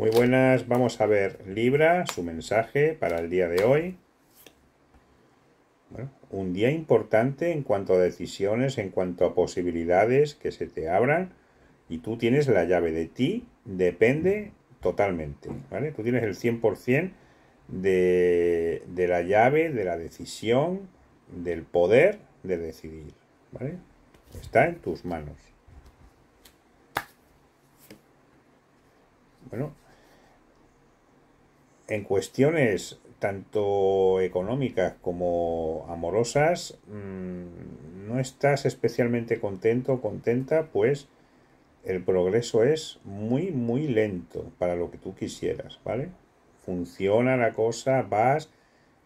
Muy buenas, vamos a ver Libra, su mensaje para el día de hoy. un día importante en cuanto a decisiones, en cuanto a posibilidades que se te abran y tú tienes la llave de ti, depende totalmente, ¿vale? Tú tienes el 100% de, de la llave, de la decisión, del poder de decidir, ¿vale? Está en tus manos. Bueno, en cuestiones tanto económicas como amorosas, mm, no estás especialmente contento o contenta, pues el progreso es muy, muy lento para lo que tú quisieras, ¿vale? Funciona la cosa, vas,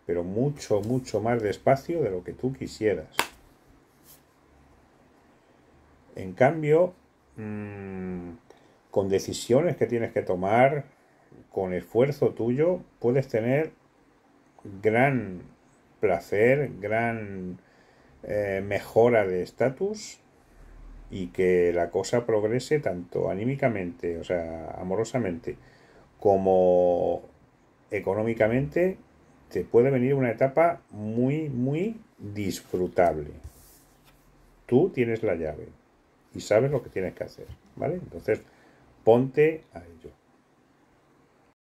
pero mucho, mucho más despacio de lo que tú quisieras. En cambio, mm, con decisiones que tienes que tomar, con esfuerzo tuyo puedes tener gran placer, gran eh, mejora de estatus y que la cosa progrese tanto anímicamente, o sea, amorosamente, como económicamente, te puede venir una etapa muy, muy disfrutable. Tú tienes la llave y sabes lo que tienes que hacer, ¿vale? Entonces, ponte ahí.